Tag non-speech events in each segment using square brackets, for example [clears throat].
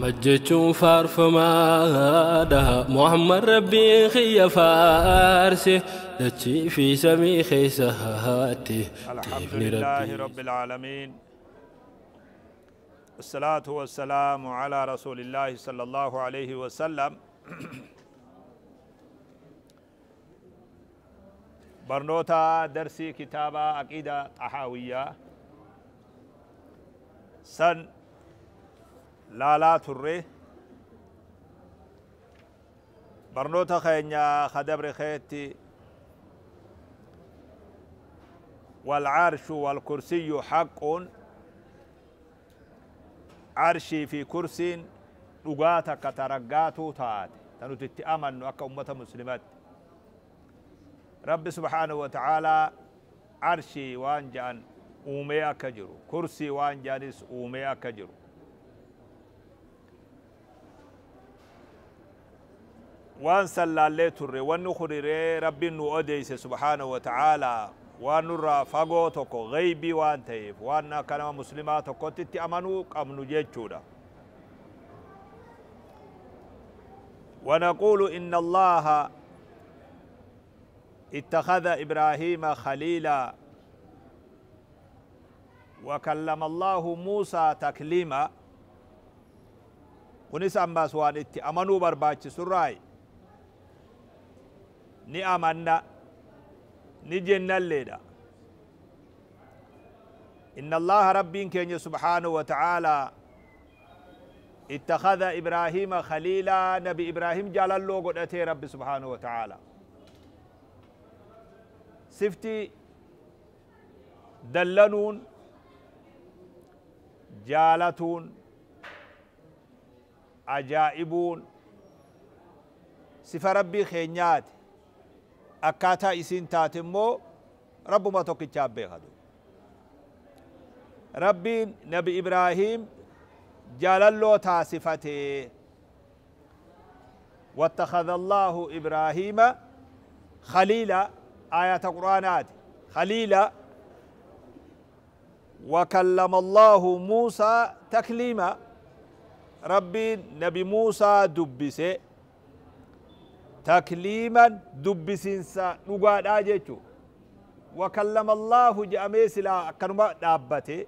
مجتشو فارف ده محمد ربي خي فارسه دتشي في سمي خي سهاتي الحمد لله رب العالمين الصلاة والسلام على رسول الله صلى الله عليه وسلم [clears throat] برنوتا درسي كتابة عقيدة أحاوية سن laalaa turre barnoota keenya kadabre keetti والعرش والكرسي حق عرشي في كرسي dhugaatakka taraggaatu taate ta nuti itti amannu akka ummata muslimatti rabbi subhaanahu wata'aalaa arshii waan je'an uumee akka jiru kursii waan je'anis uumee akka jiru وان سلا لي تري وان نخري ربي نو اوديس سبحانه وتعالى وان نرى فغو توكو غيبي وان تيف وان كان مسلمات كنت امنو قم نجيچودا ونقول ان الله اتخذ ابراهيم خليلا وكلم الله موسى تكليما ونسى ما سوان اتي امنو برباتش سرائي ni amanna ni jennalleedha إن الله ربي كان سبحانه وتعالى اتخذ إبراهيم خليلا نبي إبراهيم جعل الله قد رب سبحانه وتعالى سفتي دلنون جالتون عجائبون سفر ربي خينياتي akkaataa isiin taate immoo rabbuma tokkichaa beekatu rabbiin nabi ibraahiim jaalalloo taasifatee واتخذ الله إبراهيم خليلا آية قرآنات خليلا وكلم الله موسى تكليما ربي نبي موسى دبسه takliiman dubbisiinsa dhugaadhaa jechuudha. وكلم الله جامي سلا كنما دابته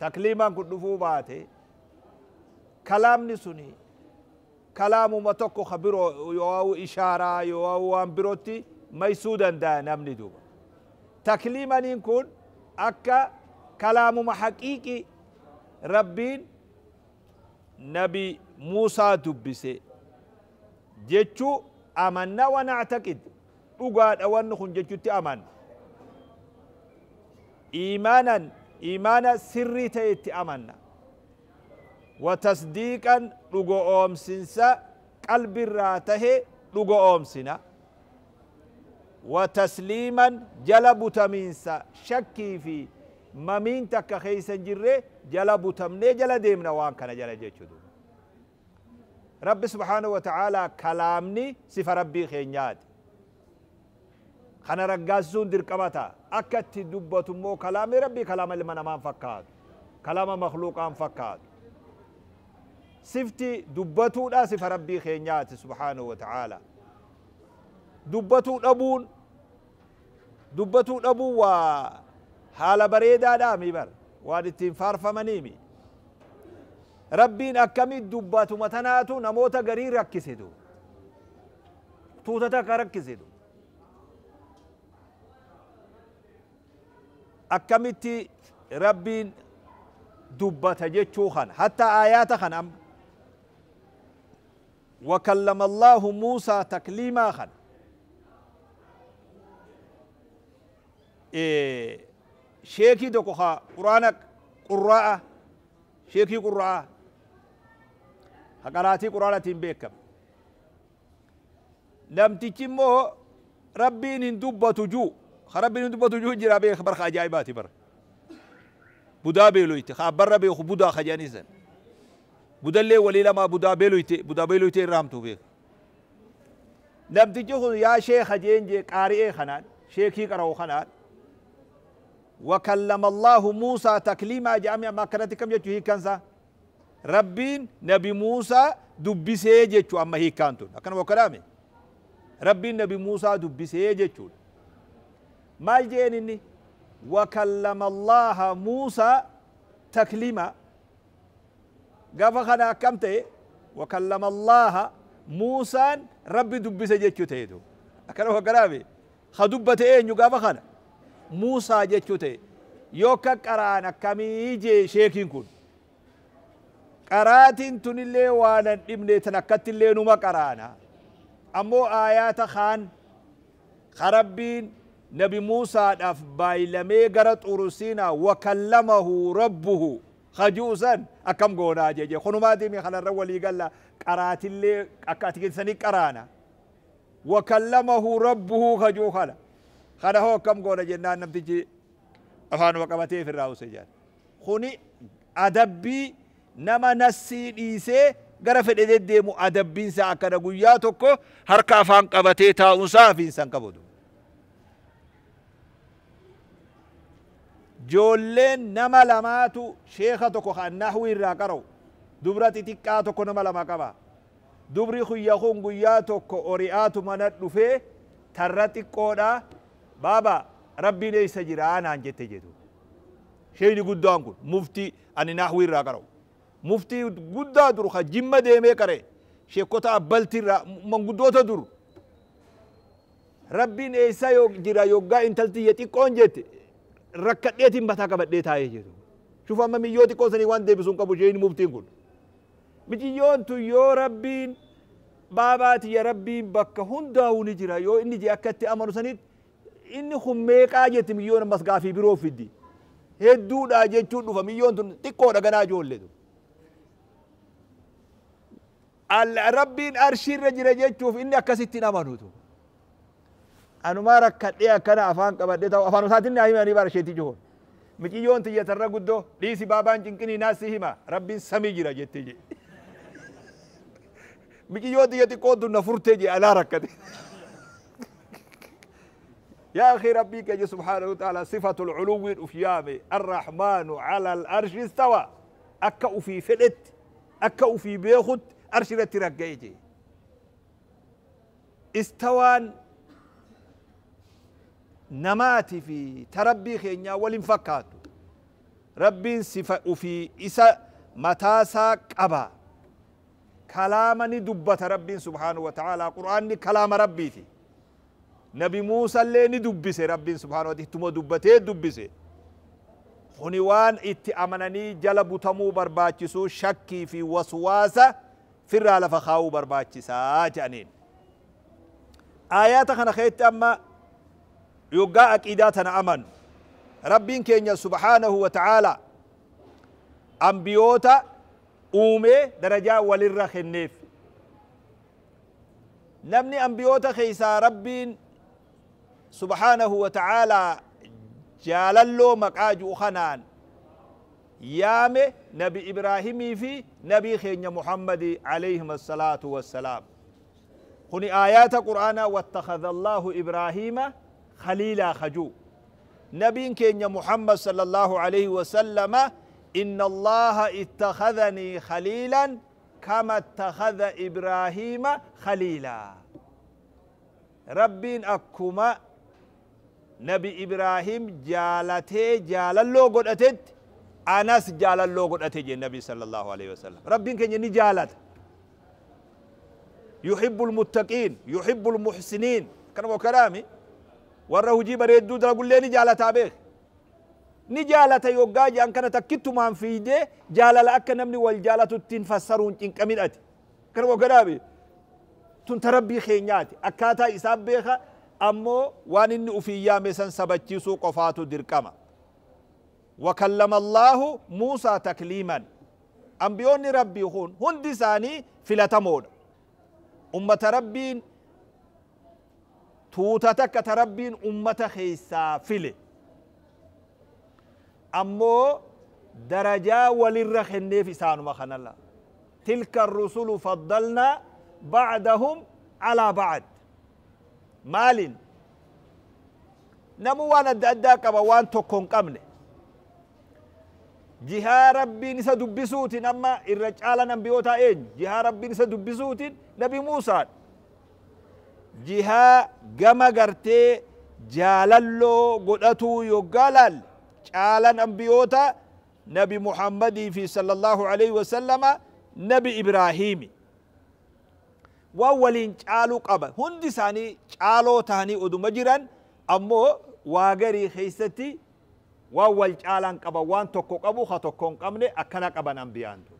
تكليما كدفو باته كلام نسوني كلام ما تكو خبرو يواو إشارة يواو أمبروتي ما دا نمني دوبا تكليما نكون أكا كلام ما حقيقي ربين نبي موسى دبسي jechuu amanna wanactaqid dhugaadha wanni kun jechutti amanna iimaanan iimaana sirrii ta'e itti amanna watasdiiqan dhugo oomsinsa qalbirraa tahe dhugo oomsina watasliiman jala butamiinsa shakkii fi mamiin takka keeysan jirre jala butamnee jala deemna waan kana jala jechuudha رب سبحانه وتعالى كلامني سف ربي خينيات خنا رجازون رقاسون كماتا أكت دبت مو كلام ربي كلام اللي ما فكاد كلام مخلوق أم فكاد سفتي دبتو لا سف ربي خينيات سبحانه وتعالى دبتو أبون دبتو أبو حال بريدة دامي بر وادي تنفار فمنيمي ربين أكمي دبات متناتو نموتا غري ركسدو توتتا كركسدو أكمت ربين دبات جيتشو خان حتى آيات خان أم وكلم الله موسى تكليما خان إيه شيكي دوكوها قرآنك قراءة شيكي قراءة haqaraatii quraanatiin beekama namtichi immoo rabbiin hin dubbatu juu ka rabbiin hin dubbatu juu jira beeka barka ajaa'ibaati bara budaa beeloyte ka abbarra beeku budaa ka jedhanii san budallee walii lamaa budaa beeloyte budaa beeloyte irra hamtuu beeka namtichi kun yaa sheeka jeen jee qaari'ee kanaan sheekii qara'u kanaan وكلم الله موسى تكليما جامعا ما كانت كم يجوه كنسا ربين نبي موسى دبي سيجتشو أما هي كانتون أكن وكلامي ربين نبي موسى دبي سيجتشو ما جيني وكلم الله موسى تكليما قافا خنا كم تي وكلم الله موسى ربي دبي سيجتشو تيدو أكن وكلامي خدبت إيه نيو خنا موسى جتشو تي يوكا قران كمي جي شيكين كون qaraatiin tunillee waan an dhibne tan akkattillee numa qaraana ammoo aayaata kaan ka rabbiin nabi muusaadhaaf baayilamee gara xurusiinaa wakallamahu rabbuhu kajuusan akkam goonaa jeje konumaatiimi kanarra walii galla qaraatillee akka atikinsanii qaraana wakallamahu rabbuhu kajuu kana kana hoo akkam goona jennaan namtichi afaanuma qabateef irraa use jedha kuni adabbii nama nassii dhiisee gara fedhe deddeemu adabbiinsa akkana guyyaa tokko harka afaan qabatee taa'uunsaa afiinsan qabatu. Joolleen nama lamaatu sheeka tokko kan nahuu irraa qara'u dubra xixiqqaa tokko nama lama qaba. Dubri kuyya kun guyyaa tokko ori'aatu mana dhufee tarra xiqqoodha baaba rabbiin eessa jira anaan jette jedhu. Sheeyni guddaan kun muftii ani nahuu irraa qara'u. muftii guddaa dur ka jimma deemee qare sheekota abbaltirra manguddoota dur rabbiin eessa jira yoggaa intaltiyya xiqqoon jette rakkadheetiin bataa qabadhee taa'ee jedhu shuf amma miyyoo xiqqoo sanii waan deebisuun qabu isheen muftiin kun miciyyoon tun yoo rabbiin baabaatiyya rabbiin bakka hundaa'uu ni jira yoo inni jee akkatti amanu sanitti inni kun meeqaa jetti miyyoon ammas gaafii biroo fiddi hedduudhaa jechuun dhufa miyyoon tun xiqqoodha ganaa ijoollee rabbiin arshiirra jira jechuuf inni akkasitti amanutu anuma rakkadhee akkana afaan qabadhe ta'u afaan isaatiin naa himanii barsheetti jihoon miciyyoon tiyyatarra guddoo dhiisi baabaan cinqinii naasi hima rabbiin samii jira jettee je miciyyoon tiyya xiqqoo dunna furtee je alaa rakkate يا أخي ربي كجي سبحانه وتعالى صفة العلو الأفيام الرحمن على الأرش استوى أكأ في فلت أكأ في بيخت arshi irratti ragga'e jee istawaan namaatii fi tarabbii keenyaa waliin fakkaatu rabbiin sifa ufii isa mataasaa qaba kalaama ni dubbata rabbiin subhaanahu wa ta'aalaa qur'aanni kalaama rabbiiti nabi muusallee ni dubbise rabbiin subhaanahu wa ta'aalaa ittuma dubbatee dubbise kuni waan itti amananii jala butamuu barbaachisuu shakkii fi waswaasa ofirraa lafa kaa'uu barbaachisaa jedhaniin aayaata kana keessatti amma yoggaa aqiidaa tana amanu rabbiin keenya subhaanahu wa ta'aalaa ambiyoota uumee darajaa walirra kenneef namni ambiyoota keessaa rabbiin subhaanahu wa ta'aalaa jaalalloo maqaa juu kanaan يامي نبي إبراهيم في نبي خيني محمد عليه الصلاة والسلام هني آيات القرآن واتخذ الله إبراهيم خليلا خجو نبي خيني محمد صلى الله عليه وسلم إن الله اتخذني خليلا كما اتخذ إبراهيم خليلا ربي أكُمَ نبي إبراهيم جالته جال اللو قد أتت anas jaalalloo godhate jee nabi sala allahu alayhi wasallam rabbiin keenya ni jaalata yuhibbu lmuttaqiin yuhibbu lmuhsiniin kanamo kalaami warra hujii bareedduu dalagullee ni jaalataa beek ni jaalata yoggaa jean kana takkittumaan fiijee jaalala akka namni wal jaalatu ittiin fassaruun cinqamidhati kanamo kalaami tun ta rabbii keenyaati akkaataa isaan beeka ammoo waan inni ufii yaame san sabachiisuu qofaatu dirqama وكلم الله موسى تكليما أنبيون ربي هون هندي ساني فلتمون أمة ربي توتتك تربي أمة خيسا فلي أمو درجة وللرخن في سانو خان الله تلك الرسل فضلنا بعدهم على بعد مال نمو وانا أدى قبا وان تكون قمني jihaa rabbiin isa dubbisuutin amma irra caala nambiyootaa eenyu jihaa rabbiin isa dubbisuutin nabi muusaa jihaa gama gartee jaalalloo godhatuu yoggaa laalle caala nambiyoota nabi muhammadii fi sallallahu allahu alayhi wasalama nabi ibraahiimi waan waliin caaluu qaba hundi isaanii caaloo tahanii oduma jiran ammoo waa garii waan wal caalaan qaban waan tokko qabu ha tokko hin qabne akkana qaban ambiyaan tu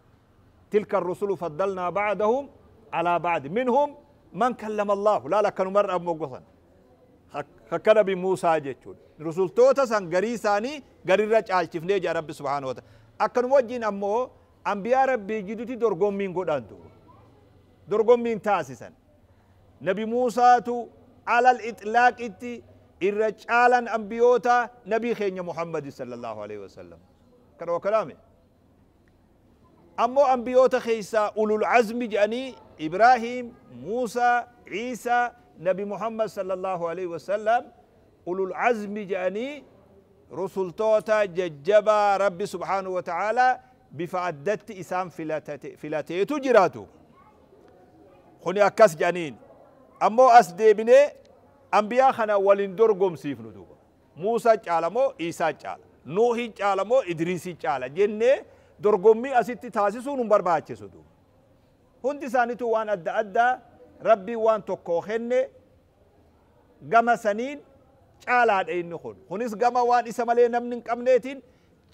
tilka rusulu faddalnaa bacdahum calaa bacdi minhum man kallama allaahu laal akkanumarra moggosan akka nabi muusaa jechuudha rusultoota san garii isaanii garirra caalchifnee jaa rabbi subhaana wata akkanuma wajjin ammoo ambiyaa rabbii jidduti dorgommiin godhantu dorgommiin taasisan nabi muusaatu alal itlaaqitti إر جالن أنبيوتا نبي خيني محمد صلى الله عليه وسلم كانوا كلامي أما أنبيوتا خيسا أولو العزم جاني إبراهيم موسى عيسى نبي محمد صلى الله عليه وسلم أولو العزم جاني رسل توتا ججبا ربي سبحانه وتعالى بفعدت إسام فلاتيتو جراتو خني أكاس جانين أمو أس أنبياء خنا ولندور قوم سيف ندوبا موسى تعلمو إيسا تعلم نوح تعلمو إدريس تعلم جنة dorgommii asitti taasisuu nun barbaachisu duuba hundi isaanitu waan adda addaa rabbiin waan tokko kenne gama saniin caalaadha inni kun kunis gama waan isa malee namni hin qabneetiin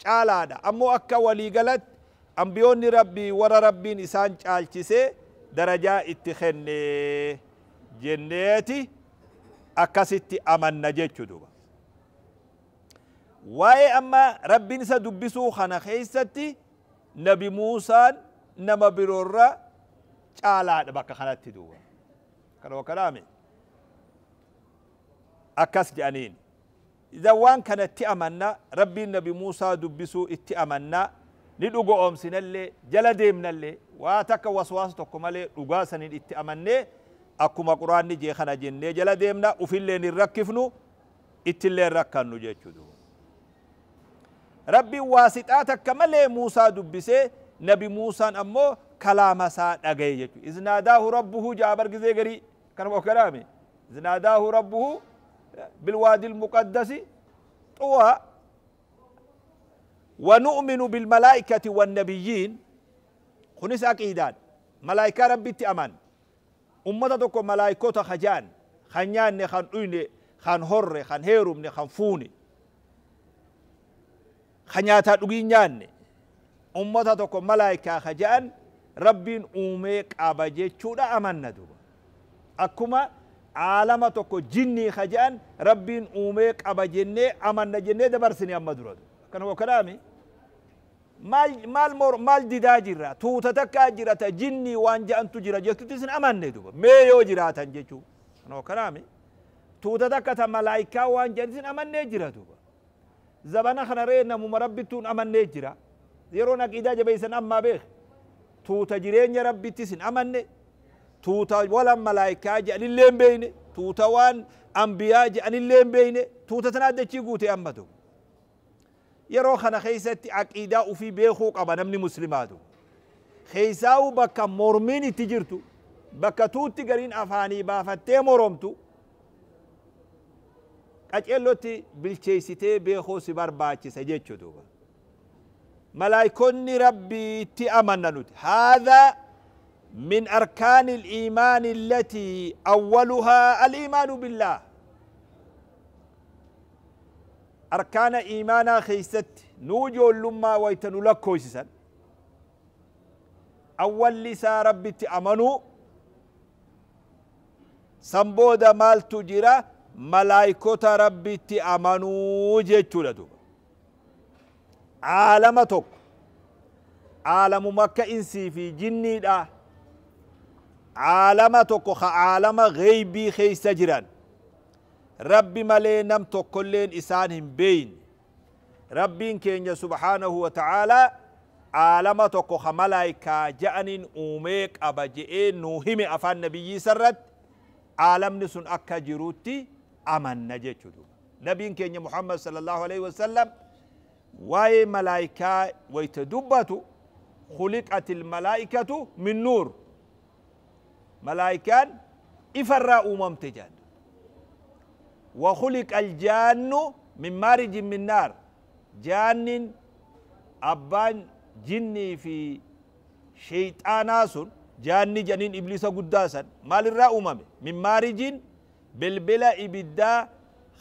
caalaadha ammoo akka waliigalatti ambiyoonni rabbii warra rabbiin isaan caalchisee darajaa itti kenne jenneeti akkasitti amanna jechuu duuba waa'ee amma rabbiin isa dubbisuu kana keessatti nabi muusaan nama biroorra caalaadha bakka kanatti duuba kanoo kalaame akkas jedhaniin إذا وان كانت تأمنا ربي النبي موسى دبسو اتأمنا ندوغو أمسنا اللي جلدي من اللي واتك وسواس تكمالي رقاسا اتأمنا akkuma quraanni jee kana jennee jala deemna ufilleen hin rakkifnu ittillee rakkannu jechuudha. Rabbiin waasixaa takka malee Muusaa dubbisee nabi Muusaan ammoo kalaama isaa dhagaye jechuudha. Iznaadaahu rabbuhu ja'a bargisee garii kanuma of galaame. Iznaadaahu rabbuhu bilwaadil muqaddasi xuwaa ونؤمن بالملائكة والنبيين خنس أكيدان ملائكة ربي تأمان ummata tokko malaayikota hajaan kan nyaanne kan dhuyne kan horre kan heerumne kan fuune ka nyaataa dhugii nyaanne ummata tokko malaayikaa hajaan rabbiin uumee qaba jechuudha amanna duba akkuma عالم تكو جني خجان ربين أمي قبا جني أمن جني دبرسني أما درد كان هو maal maal mor maal didaa jirra tuuta takkaa jirata jinnii waan ja'antu jira jechuutti isin amanne duba mee yoo jiraatan jechuu kanoo kanaami tuuta takka ta malaayikaa waan jedhan isin amannee jira duba zabana kana ree namuma rabbittuun amannee jira yeroon aqiidaa jabeeysan ammaa beek tuuta jireenya rabbitti isin amanne tuuta walan malaayikaa je'anillee hin beeyne tuuta waan ambiyaa je'anillee hin beeyne tuuta tana addachii guute amma duba yeroo kana keessatti aqiidaa ufii beekuu qaba namni muslimaatu keessaa'u bakka mormiin itti jirtu bakka tuutti gariin afaanii baafattee moromtu qaceellotti bilcheessitee beekuu si barbaachisa jechuudha. ملائكون ربي تأمننت هذا من أركان الإيمان التي أولها الإيمان بالله أركان إيمانا خيست نوجو لما ويتنو لكويسسا أول لسا ربي تأمنوا سنبودا مال تجرا ملايكوتا ربي تأمنوا جيتشو لدوبا عالم توك عالم مكة إنسي في جني دا عالم توك عالم غيبي خيس جيران ربي مالي نم تقولين إسانهم بين ربي كينيا سبحانه وتعالى عالم تقو خملايكا جأن أوميك أبجئين نوهم أفان نبي سرد عالم نسون أكا جروتي أمن نجيشو نبي كينيا محمد صلى الله عليه وسلم واي ملايكا ويتدبتو خلقت الملائكة من نور ملائكان إفرا أمم تجان وخلق الجان من مارج من نار جان أبان جني في شيطانا سن جاني جنين إبليس قداسا مال الرا أمم من مارج بلبلا إبدا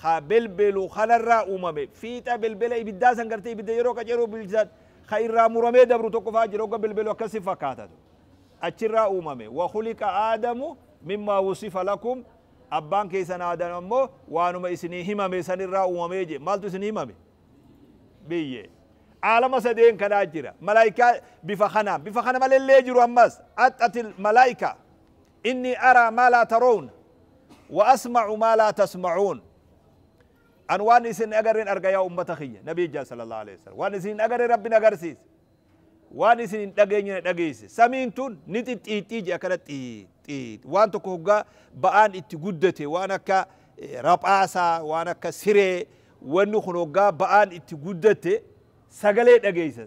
خبلبلو خل الرا أمم فيتا بلبلا إبدا سن قرتي إبدا يروك جرو بالجزاد خير را مرمي دبرو تقفا جروك بلبلو كسفا كاتتو أتشرا أمم وخلق آدم مما وصف لكم abbaan keessan aadan ammoo waanuma isinii himame sanirraa uumamee jee maaltu isinii himame biyye عالم سدين كناجرة ملائكة بفخنا بفخنا مال اللي يجروا أمس أتت الملائكة إني أرى ما لا ترون وأسمع ما لا تسمعون أنوان إسن أقرن أرقى يا أمة خية نبي جاء صلى الله عليه وسلم وان إسن أقرن ربنا أقرسيس وان إسن أقرن أقرسيس سمين تون نتت إيتي جاء كانت إيه xiid waan tokko hoggaa ba'aan itti guddate waan akka raphaasaa waan akka siree wanni kun hoggaa ba'aan itti guddate sagalee dhageeysa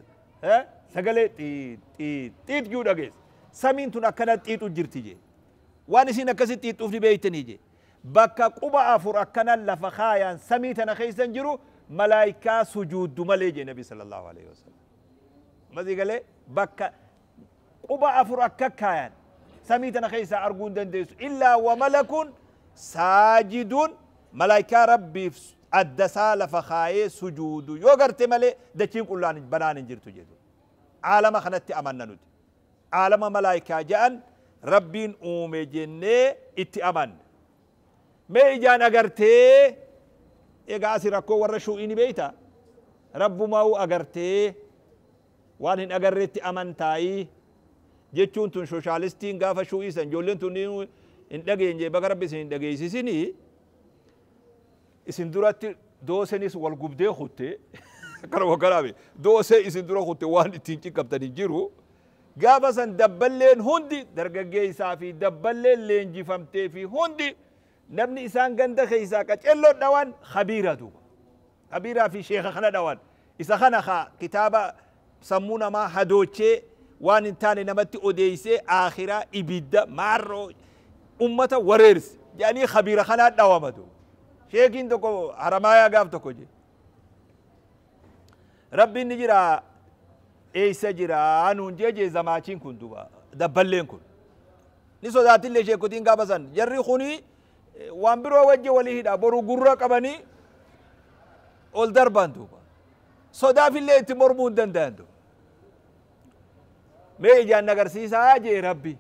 sagalee xiid xiid xiid juu dhageessa samiin tun akkana xiixu jirti jee waan isin akkasi xiixuufni beeytanii jee bakka quba afur akkana lafa kaayaan samii tana keessan jiru malaayikaa sujuuddu malee jee nabi sallallahu alaihi wasallam masii galee bakka quba afur akka kaayan سميتنا خيسا أرجون دنديس إلا وملك ساجد ملائكة ربي الدسالة فخاي سجود يوغرت ملي دچين قلان بنان جرتو جدو عالم خنت أمنا ند عالم ملائكة جأن ربين أوم جنة اتأمن ما إجان أغرتي إغاسي ركو ورشو إني بيتا رب ما أغرتي وان أغرتي أمن تاي jechuun tun soshaalistiin gaafa shu'iisan ijoolleen tun hin dhageenye baga rabbi isin hin dhageessisinii isin duratti doosenis wal gubdee kutte akkana wakkaraabe doosee isin dura kutte waan ittiin ciqqabtanii jiru gaafa san dabballeen hundi dargaggeessaa fi dabballeen leenjifamtee fi hundi namni isaan ganda keessaa qacelloon dhawan khabiira duuba khabiiraa fi sheeka kana dhawan isa kana kitaaba sammuu namaa hadoochee waan hin taane namatti odeeysee aakhiraa ibidda maarroo ummata wareerse jedhanii khabiira kanaa dhawamatu sheekiin tokko haramaayaa gaaf tokko je rabbi inni jira eeysa jira nuun jee jee zamaachiin kun duba dabballeen kun ni sodaatillee sheekotiin gaafa san jarri kunii waan biroo wajje walii hidha boru gurra qabanii ol darban duuba sodaafillee itti mormuu hin danda'an duuba mee ijaan agarsiisaa jee rabbi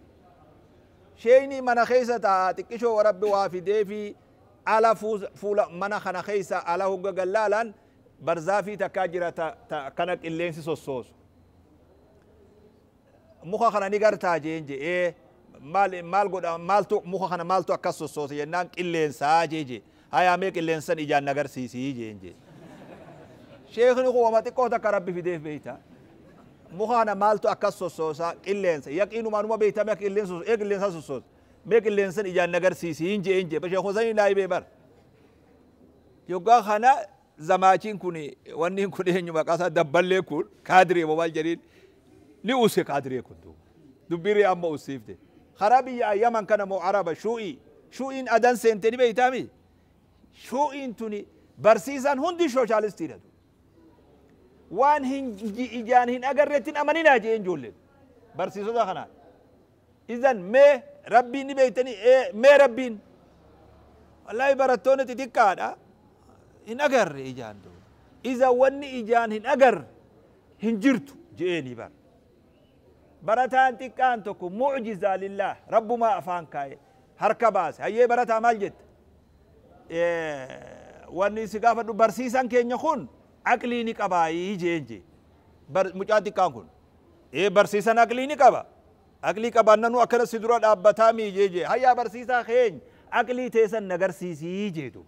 sheeyni mana keessa taa xiqqishoo warabbi waa fideefi ala fuula mana kana keessa ala hogga gallaalaan barzaafii takkaa jira kana qilleensi sossoosu muka kana ni gartaa jeen jee maal maal godha maaltu muka kana maaltu akkas sossoose jennaan qilleensaa jee jee hayaa mee qilleensan ijaan agarsiisii jeen jee sheekni kuwama xiqqoo takka rabbi fideef beeytaa mukaana maaltu akkas sossoosa qilleensa yaqiinuma numa beeytame qilleensa sossoosa ee qilleensa sossoosa mee qilleensan ijaan nagarsiisi hin jee hin jee bashee hosanii naayibee bara yoggaa kana zamaachiin kun wanni kun eenyu maqaa isaa dabballee kun kaadiree mobaal jedhiin ni use kaadiree kun duuba dubbiree amma usiifte karaa biyya ayyaman kana moo araba shuu'ii shuu'iin adan seente ni beeytami shuu'iin tuni barsiisaan hundi shooshaalistidha وان هنجي إجان هن أقررتين أمنينا جين جولين برسي صدا خنا إذن مي ربي نبيتني إيه مي ربين والله براتونة تتكادا هن أقر إجان دو إذا وني إجان هن أقر هن جرتو جيني بر براتان تكان تكو معجزة لله رب ما أفان كاي هركا باس هيا براتا مال إيه واني سقافة برسيسان كين يخون aqlii ni qabaayii jeen jee mucaa xiqqaan kun ee barsiisan aqlii ni qaba aqlii qabaan nanu akkana si dura dhaabbataa miijee jee hayyaa barsiisaa keenya aqlii teessan nagarsiisii jeetu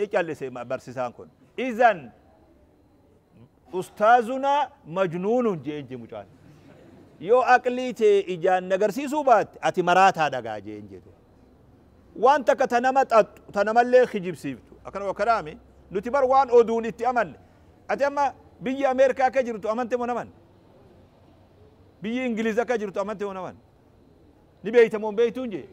ni callise barsiisaan kun izan ustaazuna majnuunun jeen jee mucaan yoo aqlii tee ijaan nagarsiisuu baatte ati maraataa dhagaa jeen jeetu waan takka ta nama xaxxu ta namallee kijibsiiftu akana wa kalaami nuti bar waan oduun itti amalle ati amma biyya ameerikaa akka jirtu amante moo naman biyyi ingiliiz akka jirtu amante moo naman ni beeyta moo beeytuun jee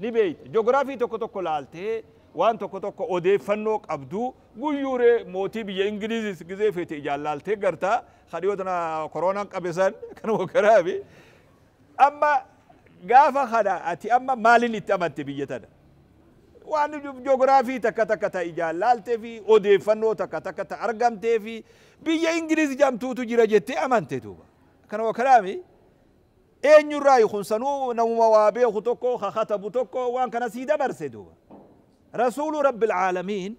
ni beeyta joogiraafii tokko tokko laaltee waan tokko tokko odeeffannoo qabdu guyyuuree mootii biyya ingiliizis gizee feete ijaallaaltee gartaa kadhiyoo tana koronaan qabe san kan wakkaraabi amma gaafa kana ati amma maaliin itti amatte biyya tana وان جغرافي تكا تكا تا إجال لال تفي او دي فنو تكا تكا تا أرغم تفي بي يا جام تو تو جيراجي تي أمان تي توبا كان وكلامي اي نيو راي خنسنو نو موابي خطوكو خخطبو توكو وان كان سيدا برسي رسول رب العالمين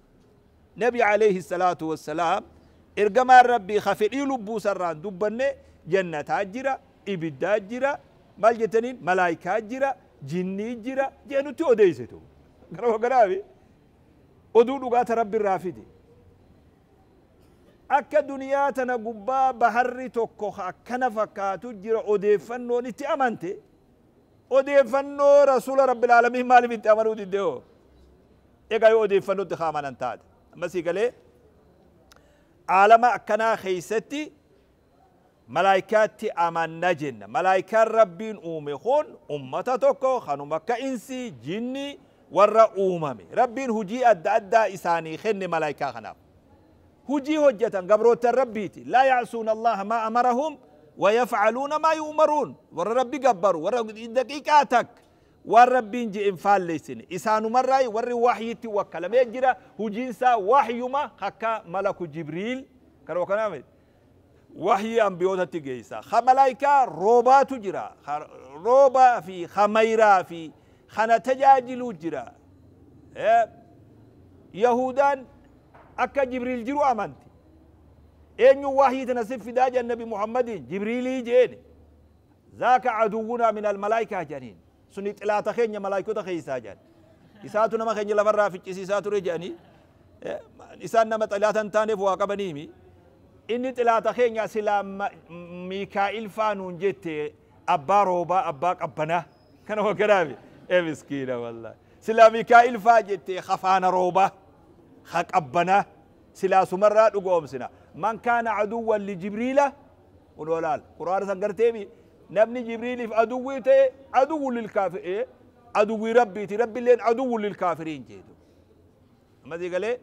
نبي عليه الصلاة والسلام إرقما ربي خفئي لبو سران دبنة جنة تاجرة إبداجرة مال جتنين ملايكات جرة جني جرة جنو تي أوديسي gara hoogganaafi oduu dhugaata rabbi irraa fidi akka duniyaa tana gubbaa baharri tokko akkana fakkaatu jira odeeffannoon itti amante odeeffannoo rasuula rabbil aalamiin maaliif itti amanuu diddehoo egaa yoo odeeffannootti haamanan taate ammasii galee aalama akkanaa keeysatti malaayikaatti amanna jenna malaayikaan rabbiin uume kun ummata tokko kanuma akka insi jinni ورا uumame rabbiin هجي adda addaa إساني خن malaayikaa kanaaf هجي hojjetan gabrootan rabbiiti لا يعصون الله ما amarahum ويفعلون ما يؤمرون ورا ربي قبروا ورا دقيقاتك ور ربي نجي انفال ليسن اسانو مراي ور وحيتي وكلمه جرا هجينسا وحيما حكا ملك جبريل كرو كنامي وحي بيوتتي جيسا خملايكا روبا تجرا روبا في خميرا في خنا تجاجلو جرا إيه؟ يهودان أكا جبريل جرو أمانتي أنيو إيه واحد تنسب في داج النبي محمد جبريل جين ذاك عدونا من الملائكة جانين سنت لا تخين ملائكة تخيسا جان إساتو نما خين لفرا في إساتو رجاني إيه؟ إسان نما تلاتن تانف واقبنيمي إني تلا تخين يا سلام ميكائيل فانون جت أبا روبا أبا قبنا كانوا كرابي يا إيه مسكينة والله سلا ميكائيل فاجتي خفانا روبة خقبنا سلا سمرات سنا من كان عدوا لجبريل ولولال قرآن سنقرتيبي نبني جبريل في عدو تي عدو للكافر إيه عدو ربي ربي لين عدو للكافرين جيدو ما دي قال إيه؟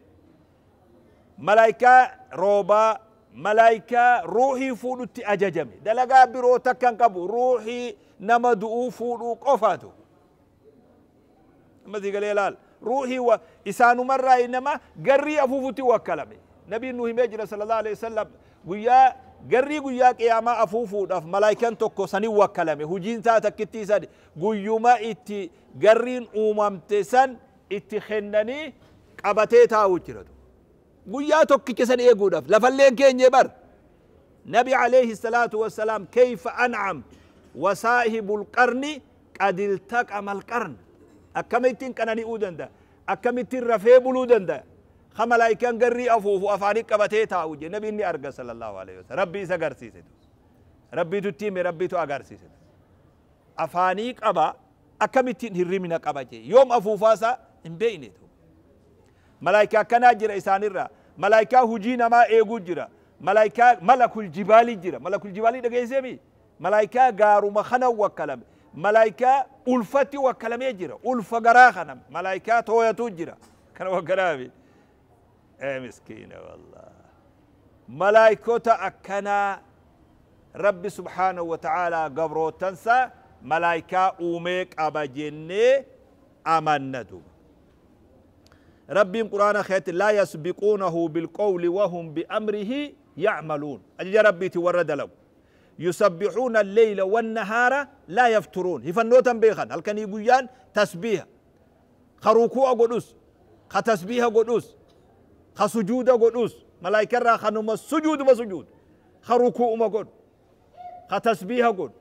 ملائكة روبا ملائكة روحي فولو تي أججمي دلقا برو تكن قبو روحي نمدو فولو قفاتو مزيق الهلال روحي وإسان مرة إنما قري أفوفتي وكلمي نبي نوح مجرى صلى الله عليه وسلم ويا قري قيا قياما أفوفو دف ملايكان توكو سني وكلمي هجين ساتك اتسان قيوما اتي قرين أمامتسان اتخنني قبتي تاو جردو قيا توكي سن ايقو دف لفلين كين يبر نبي عليه الصلاة والسلام كيف أنعم وصاحب القرن قد التقم القرن akkamittiin qanani'uu danda'a akkamittiin rafee buluu danda'a ka malaayikaan garrii afuufu afaanii qabatee taa'u je nabi inni arga sallallahu alaihi wasallam rabbi isa agarsiise rabbiitu itti hime rabbiitu agarsiise afaanii qaba akkamittiin hirrimina qaba je yoom afuufaasaa hin beeyne malaayika akkanaa jira isaanirra malaayikaa hujii namaa eeguu jira malaayikaa malakul jibaali jira malakul jibaali dhageesseemi malaayikaa gaaruma kanan wakkalame ملائكة ألفتي وكلام يجرى ألفة قراخنا ملائكة تويا تجرى كان وكلامي اي مسكينة والله ملائكة تاكنا ربي سبحانه وتعالى قبره تنسى ملائكة أوميك أبا جني أمندو ربي القران خيت لا يسبقونه بالقول وهم بأمره يعملون أجل ربي تورد لهم يسبحون الليل والنهار لا يفترون هفنوتا بيخان هل كان يقول تسبيح خروكو قدوس ختسبيح قدوس خسجود قدوس ملائكة را خنوم السجود ما سجود خروكو ما قد ختسبيح قد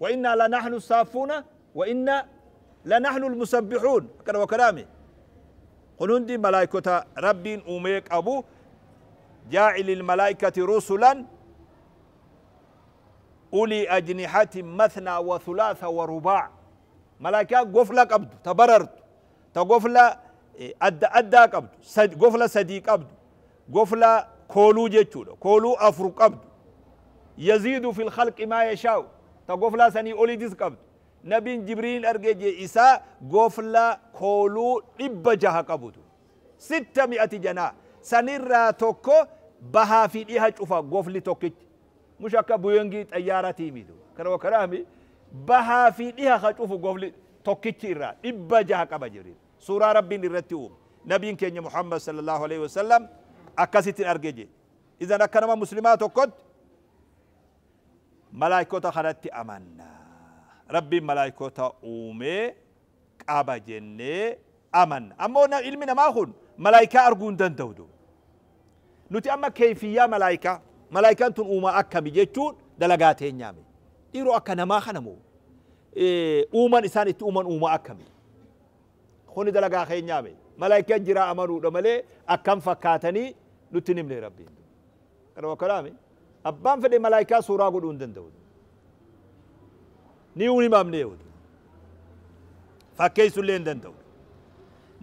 وإنا لنحن الصافون وإنا لنحن المسبحون كان وكلامي قلون دي ملائكة ربين أميك أبو جاعل الملائكة رسلا أولي أجنحة مثنى وثلاثة ورباع ملاكا قفلة قبض تبررت تقفلة أدى أدى قبض سد قفلة صديق قبض قفلة كولو جتشولو كولو أفرو قبض يزيد في الخلق ما يشاء تقفلة سني أولي ديس قبض نبي جبريل أرجع إساء قفلة كولو إبا جها قبض ستمائة جناح سنرى توكو بها في إيها شوفا قفلة توكيت مش أكا بوينجي طيارة تيميدو كنا وكرامي بها في ديها خشوف قبل توكيتش إرا إبا جاها كبا جبريل سورة ربي نرتيوم نبي كيني محمد صلى الله عليه وسلم أكاسيت أرجيجي إذا أكنا مسلمات وكد ملائكة خلت أمنا ربي ملائكة أومي قابا جنة أمن أما علمنا ما هون ملائكة أرجون دودو نتي أما كيفية ملائكة malaayikaan tun uumaa akkami jechuun dalagaa teenyaami dhiiroo akka namaa kanamu uuman isaan itti uuman uumaa akkami kuni dalagaa keenyaami malaayikaan jiraa amanuudha malee akkam fakkaatanii nutti hin himne rabbiin kanuma kanaami abbaan fedhe malaayikaa suuraa godhuu hin danda'u ni hin himamne fakkeessu illee hin danda'u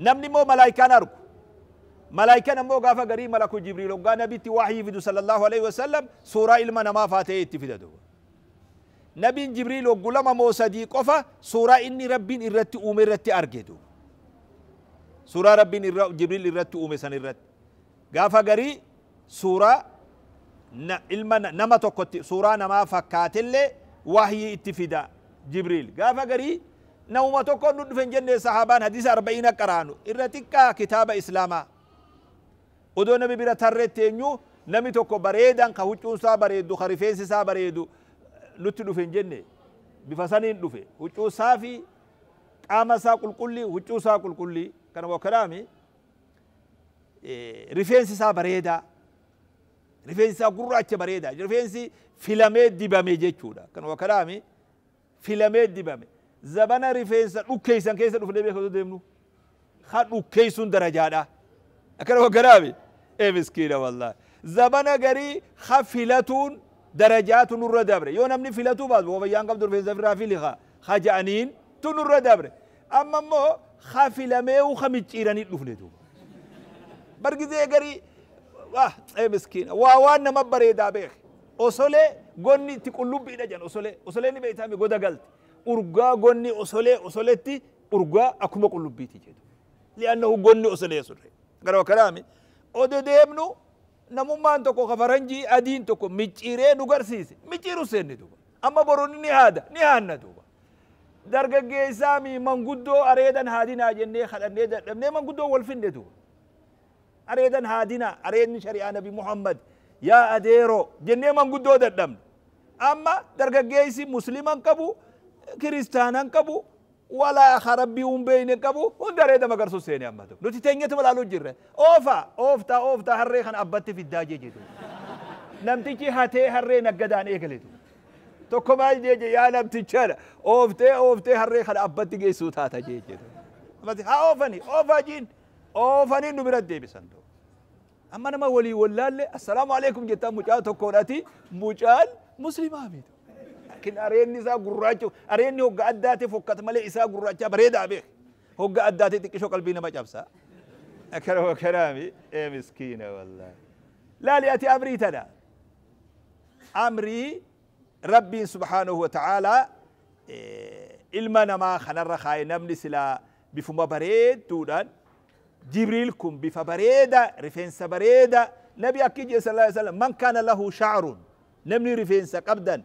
namni immoo malaayikaan argu ملائكة نمو غافة غري ملكو جبريل وقال نبي وحي فيدو صلى الله عليه وسلم سورة إلما نما فاتيه اتفددو نبي جبريل وقال لما مو صديق وفا سورة إني ربي إرتي أومي رتي أرجدو سورة ربي جبريل إرتي أومي سن إرتي غافة غري سورة إلما نما تقوتي سورة نما فكات اللي وحي اتفدا جبريل غافة غري نوما تقول ندفن جنة صحابان حديث أربعين قرانو إرتي كتاب إسلاما odoo nami bira tarreetti eenyu nami tokko bareedan ka huccuunsaa bareeddu ka rifeensisaa bareedu nutti dhufe hin jenne bifa saniin dhufe huccuusaa fi qaama isaa qulqullii huccuusaa qulqullii kana wakkadaami rifeensi isaa bareedaa rifeensi isaa gurraacha bareedaa rifeensi filamee dibame jechuudha kana wakkadaami filamee dibame zabana rifeensa dhukkeeysan keessa dhufnee beekatu deemnu ka dhukkeeysuun darajaadha أكل هو إيه مسكينة والله زبن قري خفلة درجات نور دبر يو نمني فلتو بعد هو بيان قبل في زفرا في لها خجانين تنور دبر أما مو خفلة ما وخمج إيراني لفنتو برجزي قري واه إيه مسكينة وأوان ما بريدا بيخ osolee gonni itti qullubbiidha jedhan osolee osoleen beektaame goda galte urgaa gonni osolee osoleetti urgaa akkuma qullubbiiti jedhu li'annahu gonni osolee surre قالوا كلامي أودو ديبنو نمومان تكو خفرنجي أدين تكو مجيري نقر سيسي مجيرو سيني دوبا أما بروني نهادا نهانا دوبا درجة جيسامي من قدو أريدا هادنا جنة خلنا دمني من قدو والفن دوبا أريدا هادنا أريدا شريعة نبي محمد يا أديرو جنة من قدو دمن أما درجة جيسي مسلما كبو كريستانا كبو ولا خربيون بين كبو وندري دم قرصو سيني أما دو نتي تيني تملا لو جرة أوفا أوفتا أوفتا هري خن أبتي في الداجي جدو نمتي هاتي هري نقدان إيقلتو تو كمال جي جي يا نمتي شر أوفتي أوفتي هري خن أبتي جي سوت هاتا جي جدو متي ها أوفني أوفا جين أوفني نمرد دي بسندو أما أنا ما ولي ولا السلام عليكم جتا مجال تكوناتي مجال مسلمة ميدو لكن أريني سا قراجو أريني هو قداتي فكت ملي إذا قراجا بريدا به هو قداتي تكشو قلبي نما جابسا أكره كلامي إيه مسكينة والله لا لأتي أمري تنا أمري ربي سبحانه وتعالى إيه إلما نما خنر خاي نمني سلا بفما بريد تودان جبريل كم بفا بريدة رفنسة بريدة نبي أكيد صلى الله عليه وسلم من كان له شعر نمني رفين قبدا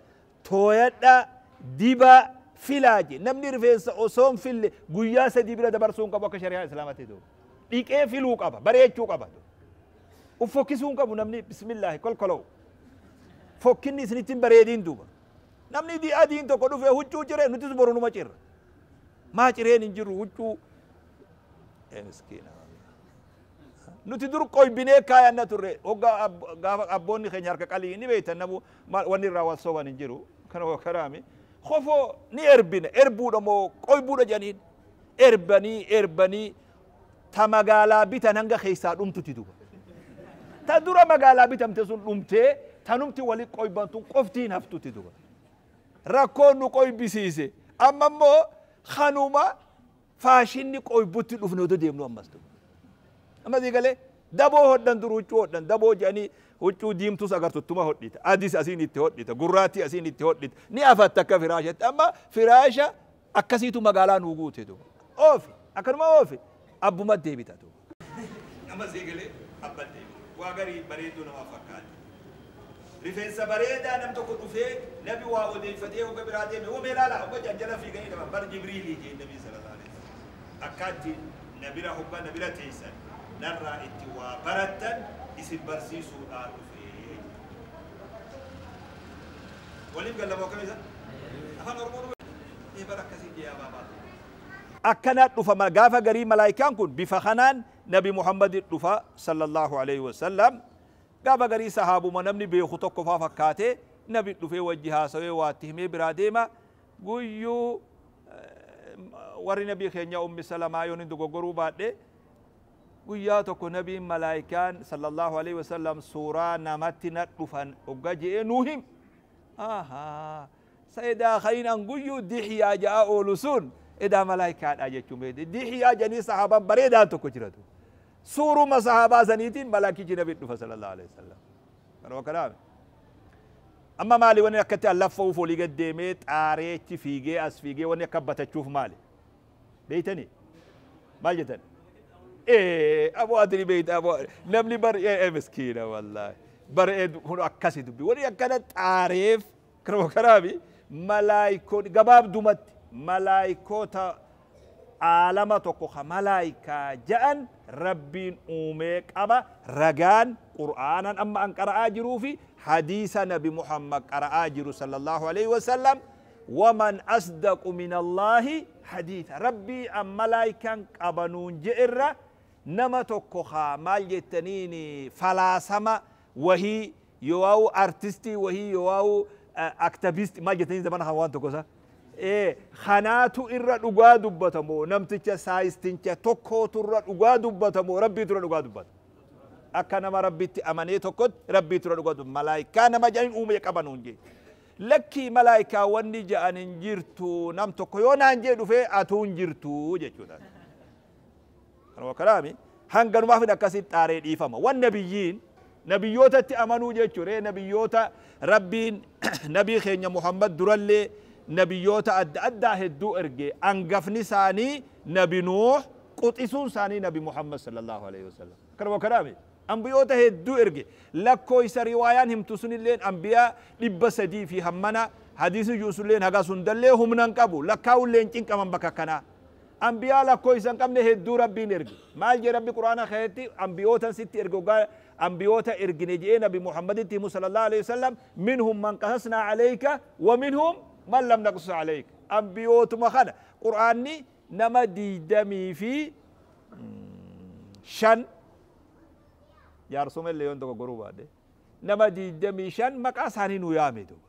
tooyadha diba filaaji namni rifeensa osoon fille guyyaa sadii bira dabarsuun qabu akka shari'aa islaamaatti duuba dhiqee filuu qaba bareechuu qaba uf fokkisuu hin qabu namni bismillaahi kolkolow fokkinni isinittiin bareediin duuba namni di adiin tokko dhufee huccuu ciree nutis borunuma cirra maa cireen hin jirru huccuu miskiina nuti dur qoybinee kaayanna turre hoggaa abboonni keenya harka qalii ni beeytan namu wanni irraa wal soban hin jiru هو كرامي خوفو ني إربنا إربونا مو قيبونا جانين إربني إربني تمغالا بيتا ننغا خيسا دمتو تدوبا تدورا مغالا بيتا متسون دمتي تنمتي ولي قيبان تون قفتي نفتو تدوبا ركون نو قيبي سيسي أما مو خانوما فاشيني قيبوتي لفنو دو ديمنو أمستو أما دي قالي دبو هدن دروچو هدن دبو جاني huccuu diimtus agartuttuma hodhita adis asiin itti hodhita gurraatti asiin itti hodhita ni afatta akka firaashatti amma firaasha akkasiitu magaalaa nuu guute duuba oofi akkanuma oofi abbuma deebita duuba nama zeegalee abba deebita waa garii bareedduu nama fakkaate rifeensa bareedaa nam tokko dhufee nabi waa odeeffatee hoga biraa deeme home ilaala hoga janjala fiiganii dhaban bar jibriilii jee nabi sallallahu alaihi wasallam akkaatti nabira hubba nabira teessan narraa itti waa barattan isin barsiisuudhaan dhufee waliif gallamoo kamisa afaan oromoo e bara akkasii dhiyaa baabaa أكنت دفا ما غافا غري ملائكان كن بفخنان نبي محمد دفا صلى الله عليه وسلم غافا غري صحابو منمني بيخوتو كفا فكاتي نبي دفا وجهها سوي واتهمي براديما قيو آه، وري نبي خينيا أم سلمة يوني دقو قروبات دي guyyaa tokko nabiin malaayikaan sallallahu alaihi wasallam suuraa namatti na dhufan ogga je'ee nuu him aha sayidaa khaynan guyyuu dixiyaa ja'a oolu sun edaa malaayikaadha jechuun beekte dixiyaa janii sahaabaan bareedaan tokko jiratu suuruma sahaabaa saniitiin malaakichi nabi dhufa sallallahu alaihi wasallam kanuma kanaame amma maali wanni akkatti allaffa'uuf olii gaddeemee xaareechi fiigee as fiigee wanni akka batachuuf maali beeytanii maal jetanii ايه ابو ادري بيت ابو نملي بر إيه،, ايه مسكينه والله بر ايه هو اكاسي دبي ولي كانت عارف كرو كرابي ملايكو جباب دمت تا عالم توقخ ملايكا جان ربين أميك أبا رجان قرآنا أما أن قرأ جرو حديث نبي محمد قرأ جرو صلى الله عليه وسلم ومن أصدق من الله حديث ربي أم ملايكا أبنون جئره nama tokko haa maal jettaniin falaasama wahii yoo'aawu artistii wahii yoo'aawu aktivistii maal jettanii zamana haa waan tokko isaa. kanaatu irra dhugaa dubbatamoo namticha saayistincha tokkootu irra dhugaa dubbatamoo rabbiitu irra dhugaa dubbata. Akka nama rabbitti amanee tokkotti rabbiitu irra dhugaa dubbata. Malaayikaa nama jedhanii uumee qabanuun jechuudha. lakkii malaayikaa wanni ja'an hin jirtu nam tokko yoo naan jee dhufee atuu hin jirtu jechuudha. kanuma kalaami hanganumaafin akkasitti xaaree dhiifama wan nabiyyiin nabiyyootatti amanuu jechuudha ee nabiyyoota rabbiin nabii keenya muhammad durallee nabiyyoota adda addaa hedduu erge angafni isaanii nabi nuuh quxisuun isaanii nabi muhammad sallallahu alaihi wasallam kanuma kalaami أنبيوتا هدو إرجع لكو يسري ويان هم تسنين لين أنبياء لبا سدي في همنا حديث يوسف لين هجا سندل هم ننقبو لكاو لين تين كمان بكا كنا أنبياء لكو إسان قبل هدو ربي نرقي ما الجي ربي قرانا خيتي أنبيوتا ستي إرقوغا أنبيوتا إرقني جئنا بمحمد تي صلى الله عليه وسلم منهم من قصصنا عليك ومنهم من لم نقص عليك انبياء أنبيوت مخانا قرآني نما دي دمي في شان يا رسول الله يوندو بعد نما دي نما ديدمي شن مقاساني نيامي دوبا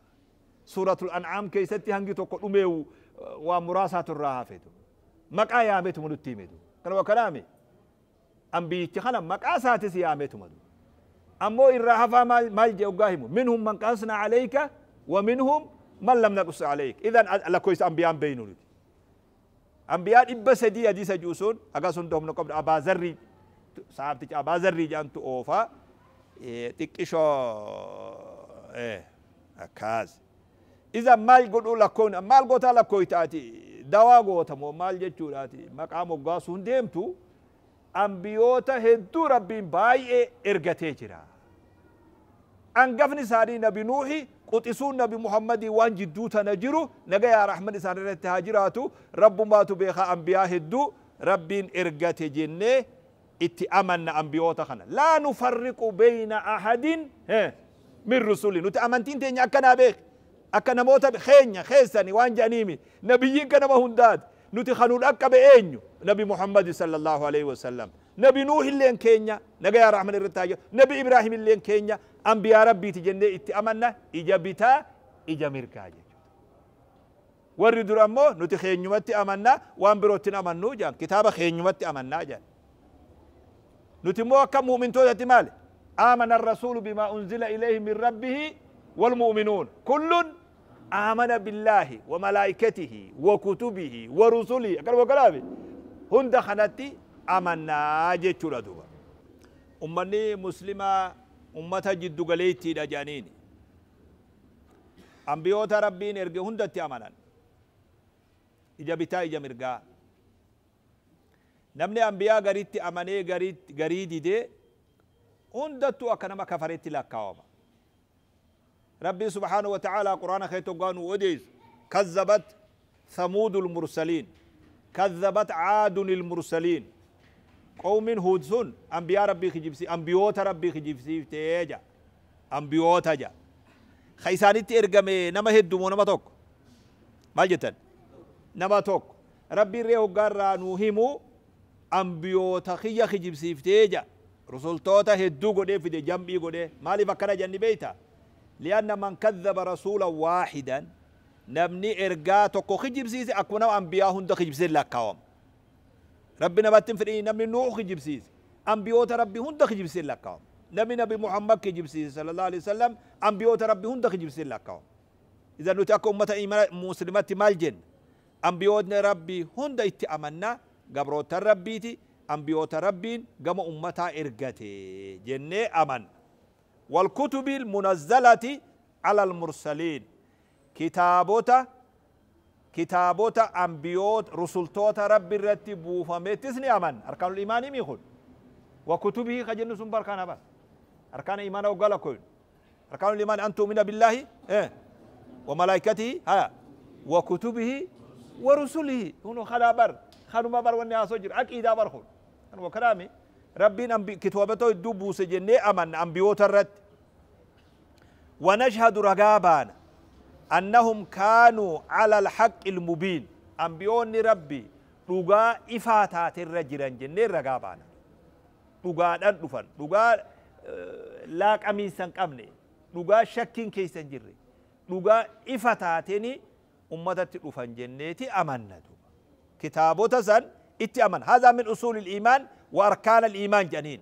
سورة الأنعام كيستي هنجي توكو أميو ومراسات الرهافي دوبا مكا يا ميتو مدو تيميدو كان وكلامي ام بيت خنا مكا ساتس يا ميتو مدو امو الرهفا مال مال جوغاهم منهم من قصنا عليك ومنهم من لم نقص عليك اذا على كويس ام بيان بينو انبياء ابا سدي ادي سجوسون اغاسون دوم نقب ابا زري صاحبتي ابا زري جانت اوفا إيه، تقشو ايه اكاز اذا مال قدو لكون مال قوتا لكويتاتي dawaa gootamoo maal jechuudhaati maqaa moggaasuun deemtu ambiyoota hedduu rabbiin baay'ee ergatee jira angafni isaanii nabi nuuhi quxisuun nabi muhammadii waan jidduu tana jiru nagayaa rahman isaan irratti haa jiraatu rabbumaatu beekaa ambiyaa hedduu rabbiin ergate jennee itti amanna ambiyoota kana laa nufarriqu beyna ahadin min rusuli nuti amantiin teenya akkanaa beek akka namoota keenya keessani waan jedhaniimi nabiyyiin kanama hundaati nuti kanuun akka be eenyu nabi muhammadi sallallahu alaihi wasallam nabi nuuh illeen keenya nagayaa rahman irratti haa nabi ibraahim illeen keenya ambiyaa rabbiiti jennee itti amanna ija bitaa ija mirgaa jechuudha warri dur ammoo nuti keenyumatti amanna waan birootti amannuu jedhan kitaaba keenyumatti amannaa jedhan nuti immoo akka mu'mintootatti maali آمن الرسول بما أنزل إليه من ربه والمؤمنون كل آمن بالله وملائكته وكتبه ورسله أكل وكلامه هند خنتي آمنا جتشورا دوبا أمني مسلمة أمتها جد قليتي دجانيني أنبيوتا ربين إرجع هندتي آمنا إجا بتا إجا مرقا نمني أنبياء غريتي أمني غريت غريدي دي هندتو أكنما كفرتي لكاوما ربي سبحانه وتعالى قرآن خيتو قانو وديس كذبت ثمود المرسلين كذبت عاد المرسلين قوم هود سن أنبياء ربي خجبسي أنبياء ربي خجبسي تيجا أنبياء جا خيساني تيرقمي نما هدومو نما توك ما جتن نما توك ربي ريه قرر نوهمو أنبياء خيا خجبسي تيجا رسول توتا هدو قده في دي جنبي قده مالي بكرة جنبي لأن من كذب رسولا واحدا نبني إرقاتك خجب سيزي أكونا أنبياء هند خجب سيزي لكاوم ربنا باتن فرئي نبني نوح خجب سيزي أنبياء ربي هند خجب سيزي لكاوم نبي نبي محمد خجب سيزي صلى الله عليه وسلم أنبياء ربي هند خجب سيزي لكاوم إذا نتاكم أمة مسلمات مالجن أنبياء ربي هند اتأمنا قبروت ربيتي أنبياء ربين قم أمتا إرقاتي جنة أمن والكتب المنزلة على المرسلين كتابوتا كتابوتا أنبيوت رسلتوتا رب الرتب تسني أمن أركان الإيمان ميخون وكتبه خجن سنبر كان أبا أركان الإيمان وقالكوين أركان الإيمان أن تؤمن بالله إيه وملائكته ها وكتبه ورسله هنا خلا بر خلو ما بر ونيا سجر أكيد ربين كتابته الدبو سجنة أمن أنبيوت الرد ونشهد رقابان أنهم كانوا على الحق المبين أنبيون ربي رقا إفاتات الرجل جنة رقابان رقا أنفن رقا لاك أمين سنقمني رقا شكين كيسن جري رقا إفاتاتني أمتت رفن جنة أمنت كتابوتا سن اتأمن هذا من أصول الإيمان وأركان الإيمان جنين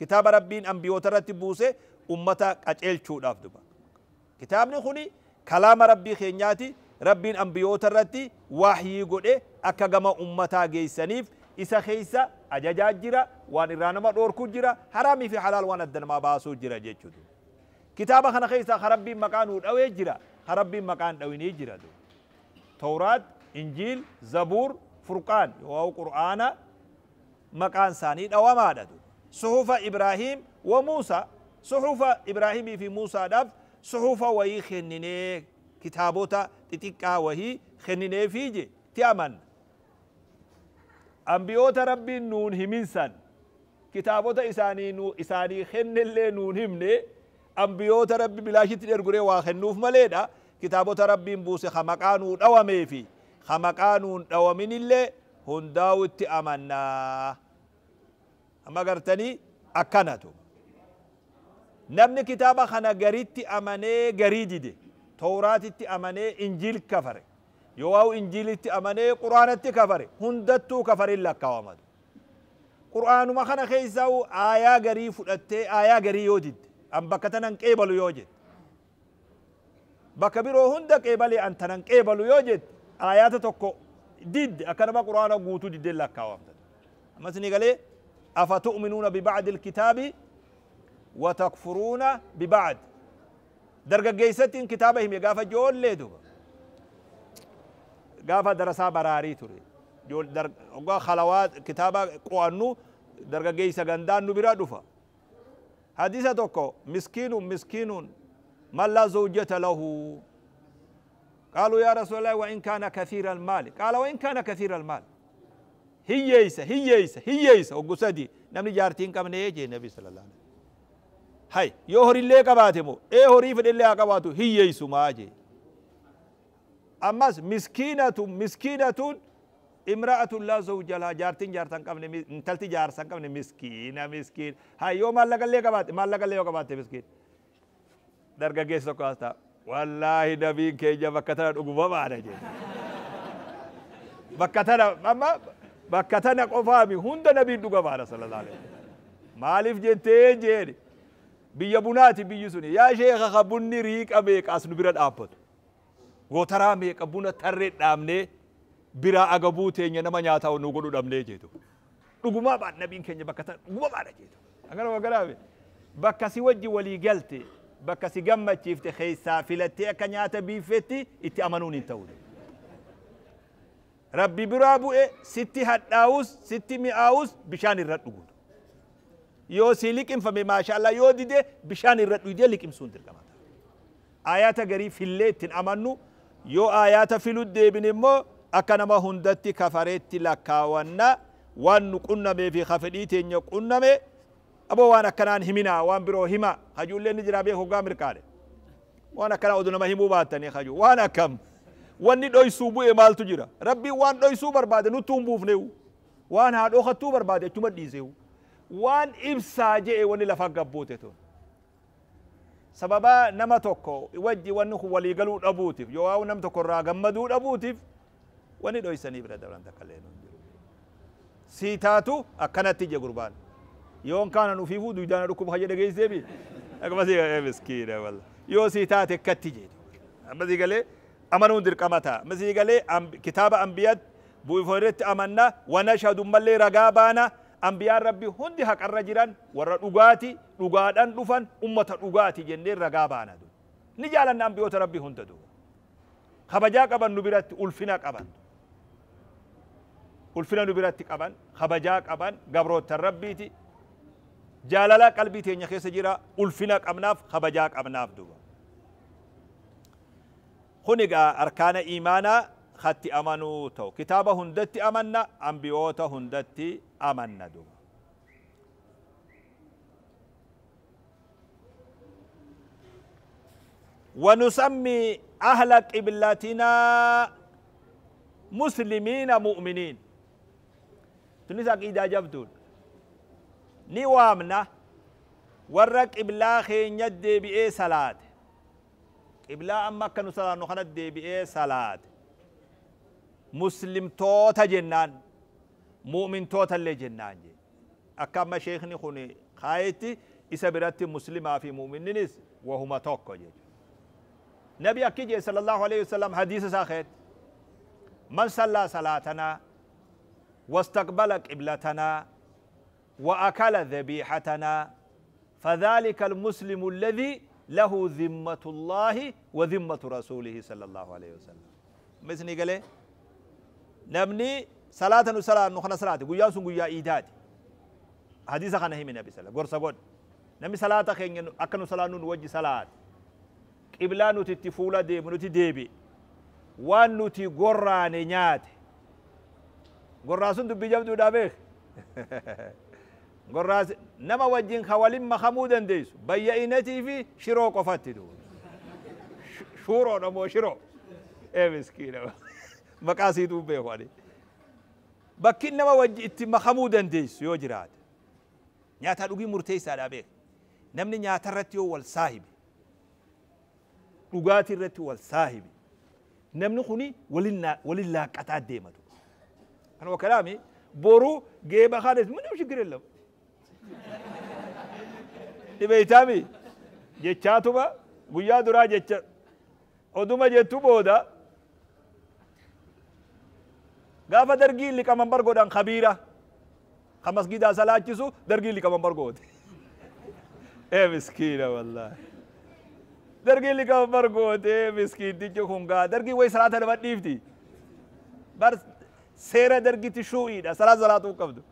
كتاب ربين أنبيوت رتبوسه أمتا قجل شوداف دبا كتابني خني كلام ربي خينياتي ربين أنبيوت الرتي وحي قد أكغم أمتا جيسانيف إسا خيسا أجاجا جرا وان إرانما دوركو جرا حرامي في حلال وان ما باسو جرا جيشودو كتابة خنا خيسا خربي مكان ودعوه جرا خربي مكان دويني جرا دو تورات إنجيل زبور فرقان وهو قرآن مكان ثاني دوما دادو صحف إبراهيم وموسى صحف إبراهيم في موسى دف صحف وهي خنينه كتابوتا تتكا وهي خنينه فيج تيامن أنبيوتا ربي نون همينسان كتابوتا إساني نو إساني خن اللي نون همني أنبيوتا ربي بلاشت الارقري واخنوف مليدا كتابوتا ربي بوسي خمقانون أوامي في خمقانون أوامين اللي هنداوت أمنا أما قرتني أكنتو نمن كتابة خنا قريت أمني قريد دي تورات أمني إنجيل كفر يواو إنجيل أمني قرآن كفر هندتو كفر إلا كوامد قرآن ما خنا خيساو آيا قري فلتة آيا قري يوجد أم بكتنا قيبل يوجد بكبرو هندك قيبل أنتنا قيبل يوجد آيات تكو ديد أكنما قرآن قوتو ديد لك أما سنقالي أفتؤمنون ببعد الكتاب وتكفرون ببعد درجة جيستين كتابهم يقاف جول ليدو قاف درسا براري تري جول در خلوات كتابة قوانو درجة جيسة غندان نبرا دفا حديثة توكو مسكين مسكين من لا زوجة له قالوا يا رسول الله وإن كان كثير المال قال وإن كان كثير المال هي يس هي يس هي يسا وقصدي نمني جارتين كم نيجي النبي صلى الله عليه وسلم هاي يهر اللي مو ايه في اللي قباتو هي يس ما جي أمس مسكينة مسكينة امرأة لا زوج لها جارتين جارتان كم نتلتي جارتان كم مسكينة مسكين هاي يوم الله قال لي قبات ما الله قال لي قبات مسكين درجة جيسو كاستا والله نبي كيجا بكتنا نقوم معنا جي بكتنا أما بكتنا قفامي هند نبي نقوم معنا صلى الله عليه وسلم مالف جتين جيني biyya bunaati biyyi suni yaa sheeka ka bunni riiqa meeqaas nu bira dhaabbatu gootaraa meeqa buna tarree dhaabnee biraa agabuu teenya nama nyaataa nu godhu dhabnee jeetu dhugumaa baadnabiin keenya bakka dhuguma baadha jeetu akkana wagaraame bakka si wajji walii galte bakka si gammachiifte keessaa filattee akka nyaata biifetti itti amanuun hin ta'udha. Rabbi biraa bu'e sitti hadhaa'us sitti mi'aawus bishaan irra dhugu. Yoo si liqimfame maashaallah yoo dide bishaan irra dhugdee liqimsuun dirqama. Ayaata garii fillee ittiin amannu yoo ayaata filuu deebin immoo akka nama hundatti kafareetti lakkaawannaa waan nu qunnamee fi kafedhii teenya qunname abo waan akkanaan himina waan biroo hima hajuullee ni jiraa beek hoggaa mirkaale waan akkanaa odunama himuu baatanii haju waan akkam wanni dhoysuu bu'e maaltu jira rabbiin waan dhoysuu barbaade nuttuu hin buufneu waan haa dhookattuu barbaade achuma dhiiseu waan ibsaa je'e wanni lafa gabbuute tun sababaa nama tokko wajji wanni kun walii galuu dhabuutiif yoo waa nam tokko irraa gammaduu dhabuutiif wanni dhoysanii bira dabran takka leen sii taatu akkanatti je gurbaan يوم كان نوفيفو دويدان ركوب خجي دقيس ديبي أكبسي إيه مسكينة والله يو سي سيتاتي كتجي أمسي قال أمنو در قمتا مزي قال أم... كتاب أنبياء فورت أمنا ونشهد ملي رقابانا أنبياء ربي هندي حق الرجلان ورى رقاتي رقادان لفن أمة رقاتي جنين رقابانا دو نجالن أنبياء ربي هند دو خبجا قبن نبرت ألفنا قبن ألفنا نبرت قبن خبجا قبن قبروت ربيتي jaalalaa qalbii teenya keessa jira ulfina qabnaaf kabajaa qabnaaf duuba kun egaa arkaana iimaanaa katti amanuu ta'u kitaaba hundatti amanna ambiyoota hundatti amanna duuba ونسمي أهل قبلتنا مسلمين مؤمنين تنسى إذا جبدون ni waamna warra qiblaa keenya deebi'ee salaate qiblaa amma akka nu salaannu kana deebi'ee salaate muslimtoota jennaan mu'mintoota illee jennaan jee akka amma sheekni kun kaayetti isa biratti muslimaa fi mu'mininis wahuma tokko jechuudha nabi akki jee sallallahu alaihi wasallam hadiisa isaa keetti man sallaa واستقبل قبلتنا وأكل ذبيحتنا فذلك المسلم الذي له ذمة الله وذمة رسوله صلى الله عليه وسلم مثني قال نبني صلاة وصلاة نخنا صلاة قويا سن قويا إيداد حديثة خانة من نبي صلى الله قرصة قد نمي صلاة خين أكن صلاة نوجي صلاة قبلا نتي تفولة ديب نتي ديبي وان نتي قراني نيات قرصة دبي جمدو دابيخ قراس نما وجين خوالين ما خمودا ديسو بيئنتي في شرو قفت شورو نمو شرو اي مسكينة [laughs] مقاسي دوبي خوالي بكين نما وجي اتي ما خمودا ديسو يو جراد نياتا لغي مرتيسا لابيك نمني نياتا رتيو والصاحبي dhugaatii irratti wal saahibi namni kuni walin laaqataa deematu kan wakalaami boru geeba kaanes muni shigir yellamu dhibeeytaami jechaatuma guyyaa duraa jecha oduma jettu booda gaafa dargii liqaman bargoodhaan kabiira ka masgidaa salaachisu dargii liqaman bargoode ee miskiina wallaahi dargii liqaman bargoode miskiintichi kungaa dargii way salaata nama dhiifti bar seera dargiti shuu'iidha salaa salaatuu qabdu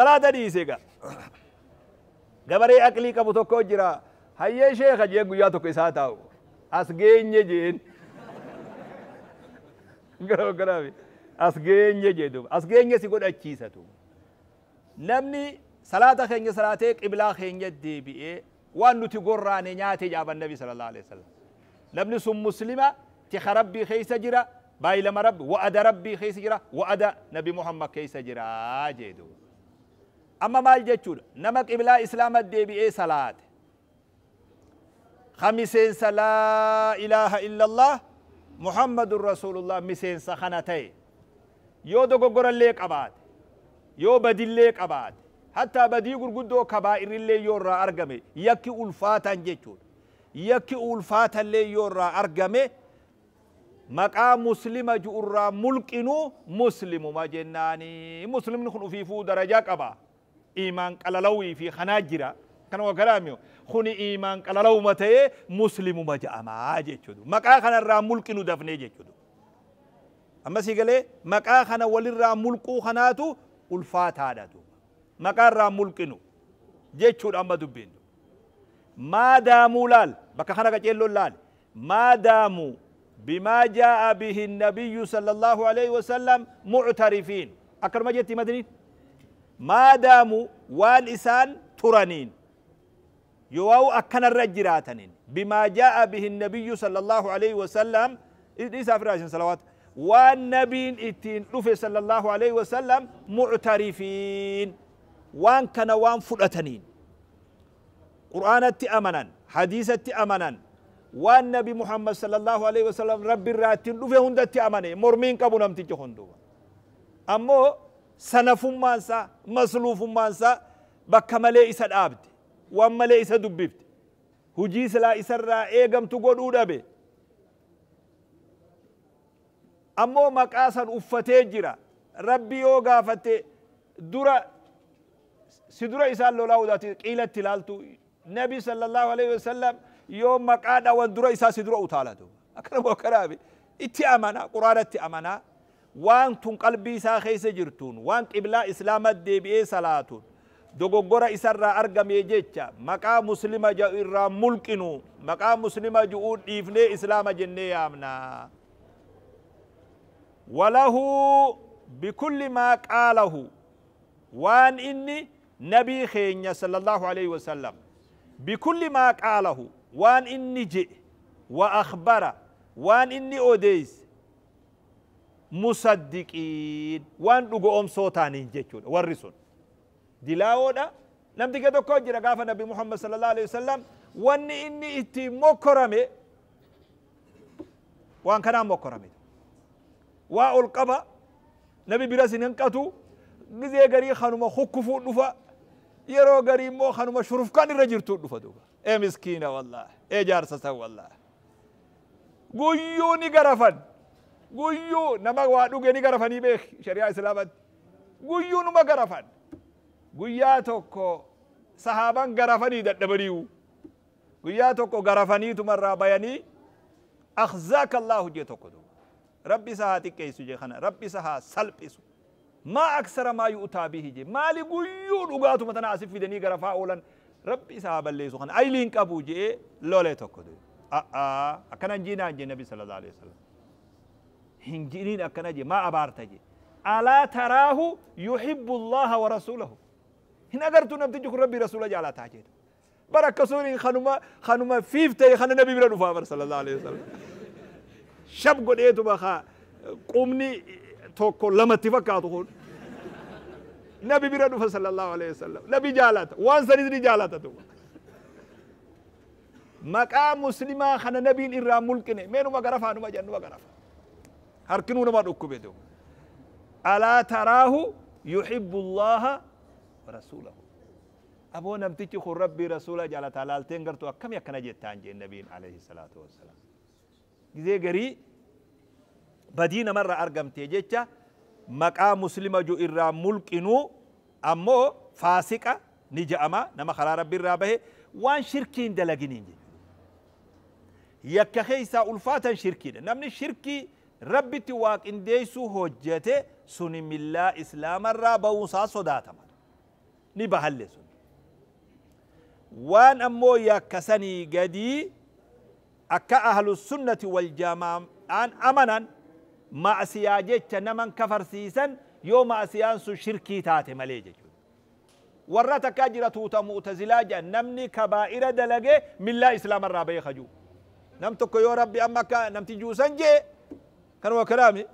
salaata dhiise gaa gabaree aqlii qabu tokko jira hayyee sheeka jee guyyaa tokko isaa taa'u as geenye [laughs] jeen garaafi as geenye jee as geenye si godhachiisatu namni salaata keenya salaatee qiblaa keenya deebi'ee waan nuti gorraane nyaate jaaban nabi sallallahu alaihi wasallam namni sun muslima tiha rabbii keessa jira baay'ilama rabbi wa'ada rabbii keessa jira wa'ada nabi muhammad keessa jiraa jeedu. أما ما الجتشور نمك إبلا إسلام الدبي إيه صلاة خمسين لا إله إلا الله محمد رسول الله مسين سخنتي يو دغغور ليك أباد يو بدي ليك أباد حتى بدي غرغدو كبائر اللي يورا أرغمي يكي ألفاتا جتشور يكي ألفاتا اللي يورا أرغمي مقا مسلم جورا ملكنو مسلم ما جناني مسلم نخن في فو درجة كبا إيمان قللوي في خناجرة كان وكلامه خوني إيمان قللو متى مسلم ما جاء ما مكا خنا را ملك كنو دفنه جدو أما مكا خنا ولي را كو خناتو ألفات هذا ما كان الرامل كنو جدو أما دبين ما دامو لال بكا خنا كجيلو لال ما دامو بما جاء به النبي صلى الله عليه وسلم معترفين أكرم جيتي مدنين ما داموا والإسان ترنين يواو أكن الرجراتنين بما جاء به النبي صلى الله عليه وسلم إذا فراجن صلوات والنبي إتين رفي صلى الله عليه وسلم معترفين وان كان وان فلتنين قرآن أمنا حديث أمنا والنبي محمد صلى الله عليه وسلم رب الراتين رفي هندت أمنا مرمين كابو نمتج هندو أمو sanafummaan isaa masluufummaan isaa bakka malee isa dhaabde waan malee isa dubbifte hujii silaa isarraa eegamtu godhuu dhabe ammoo maqaa san uffatee jira rabbi yoo gaafatte dura si dura isaan lolaa utaati qiilatti ilaaltu nabi sallallahu alaihi wasallam yoo maqaa dhawan dura isaa si dura utaalatu akkana boo karaabe itti amanaa quraanatti amanaa waan tun qalbii isaa keessa jirtuun waan qiblaa islaamat deebi'ee salaatuun dogoggora isarraa argame jecha maqaa muslima jedhu irraa mulqinu maqaa muslima ju'uu dhiifnee islaama jennee yaamna walahu bikulli maa qaalahu waan inni nabii keenya sala allahu alayhi wasalam bikulli maa qaalahu waan inni je'e wa akbara waan inni odeeyse musaddiqiin waan dhugo omsoo taaniin jechuudha warri sun dilaawoodha namticha tokko jira gaafa nabi muhammad sallallahu alaihi wasallam wanni inni ittiin mokkorame waan kanaan mokkorame waa ol qaba nabi bira sin hanqatu gizee garii kanuma hukkufuu dhufa yeroo garii immoo kanuma shurufkaan irra jirtuu dhufa duuba ee miskiina wallah ee jaarsasan wallah guyyuu ni garafan guyyu nama waa dhugeni garafanii beek shariyaa islaamatti guyyuu numa garafan guyyaa tokko sahaaban garafanii dadhabaniiwu guyyaa tokko garafaniitumarraa bayanii أخزاك الله جي تقدو ربي سها تكيسو جي خنا ربي سها سلبسو ما أكثر ما يؤتى به جي ما لقيو لغاتو متنا أسف في دني غرفا أولا ربي سها بلسو خنا أي لينك أبو جي لولي تقدو أه أه أكنا جينا جي النبي صلى الله عليه وسلم هنجنين أكنجي ما أبارتجي ألا تراه يحب الله ورسوله هنا قرتو نبتجك ربي رسول جعلا تاجد بركة سوري خانوما خانوما فيفتي خان النبي بلا نفا صلى الله عليه وسلم شاب قد ايتو بخا قومني توكو لما تفكاتو خون نبي بلا نفا صلى الله عليه وسلم نبي جالات وان سنزل جالات تو مقام مسلمة خان النبي الرامل كنه مينو مقرفانو مجنو مقرفانو هركنو نمر أكبدو ألا تراه يحب الله ورسوله أبو نمتيك خو ربي رسوله جالة تعالى تنغرتو أكم يكنا جيتان جي النبي عليه الصلاة والسلام جزي غري بدين مرة أرغم تيجيكا مقا مسلمة جو إرى ملقنو أمو فاسقة نجا أما نما خلا ربي رابه وان شركين دلقنين جي يكا خيسا ألفاتا شركين نمني شركي rabbitti waaqindeessuu hojjete suni millaa islaamarraa ba'uusaa sodaatama ni bahalle sun waan ammoo yakkasanii gadii akka ahlussunnati waljaamaa'aan amanan ma'asiyaa jecha naman kafarsiisan yoo ma'asiyaan sun shirkii taate malee jechuudha warra takkaa jira tuuta mu'tazilaa jedhan namni kabaa'ira dalage millaa islaamarraa ba'ee kajuu nam tokko yoo rabbi amma akka namti juusan jee kan waa kalaami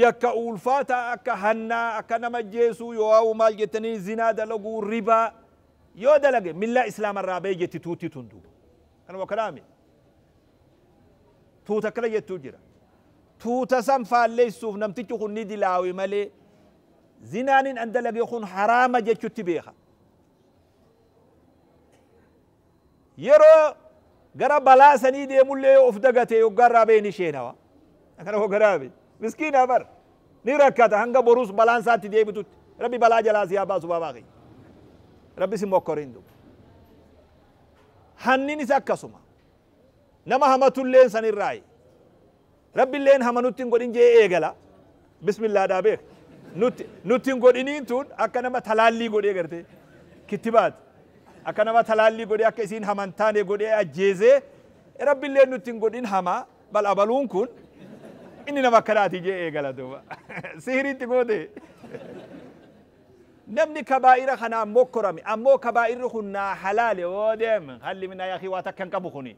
yakka ulfaata akka hannaa akka nama jeesuu yoo hawu maal jettanii zinaa dalaguu ribaa yoo dalage millaa islaamarraa bee jetti tuutti tun duuba kan waa kalaami tuuta akkana jettuu jira tuuta san faalleessuuf namtichi kun ni dilaawe malee zinaanin an dalage kun haraama jechutti beeka yeroo قرا بلا سني ديمو اللي أفدقته يقرى بين شينوا أنا هو قرابي مسكين أبر نيركت هنگا بروس بلان ساتي ديبتوت ربي بلا جلاس يا باسو باباغي ربي سموكرين دو هنين سكسما نما همت اللين سن الراي ربي اللين همنوتين قدين جي ايغلا بسم الله دابيك نوتين قدين انتون اكا نما تلالي قد ايغرتي كتبات akka nama talaalli godhee akka isiin hamantaane godhee ajjeesee rabbillee nutti hin godhin hamaa bal abaluun kun inni nama akkanaati jee eegala duuba sihiritti goote namni kabaa'ira kanaan mokkorame ammoo kabaa'irri kun naa halaale oo deeme halli minna yaaqii waa takka hin qabu kuni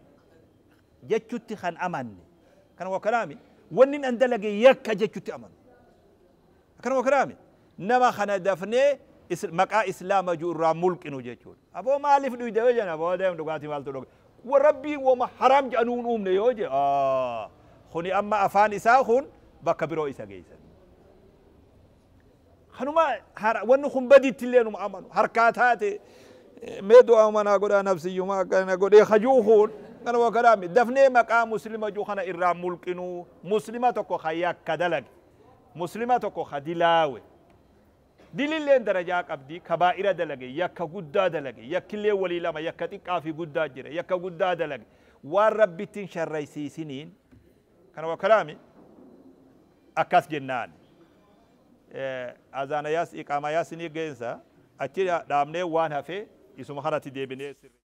jechutti kan amanne kan wakaraami wanni an dalage yakka jechutti amanu kan wakaraami nama kana dafnee maqaa islaama jiru irraa mulqinu jechuudha aboo maaliif dhuyde jedhan aboo deemu dhugaatii maaltu dhuga warabbiin wama haraam jedhanuun uumne yoo jedhe kuni amma afaan isaa kun bakka biroo isa geessan kanuma wanni kun badiitti illee numa amanu harkaa taate mee du'aa manaa godhaa nabsiyyuma akkana godhee hajuu kun kana wakaraami dafnee maqaa muslima juu kana irraa mulqinu muslima tokko ka yakka dalage muslima tokko ka dililleen darajaa qabdi kabaa'ira dalage yakka guddaa dalage yakkillee walii lama yakka xiqqaa fi guddaa jira yakka guddaa dalage waan rabbittiin sharraysiisiniin kana waa kalaami akkas jennaan azanayaas iqaamayaas ni geensa achi dhaabnee waan hafee isuma kanatti deebinee sirri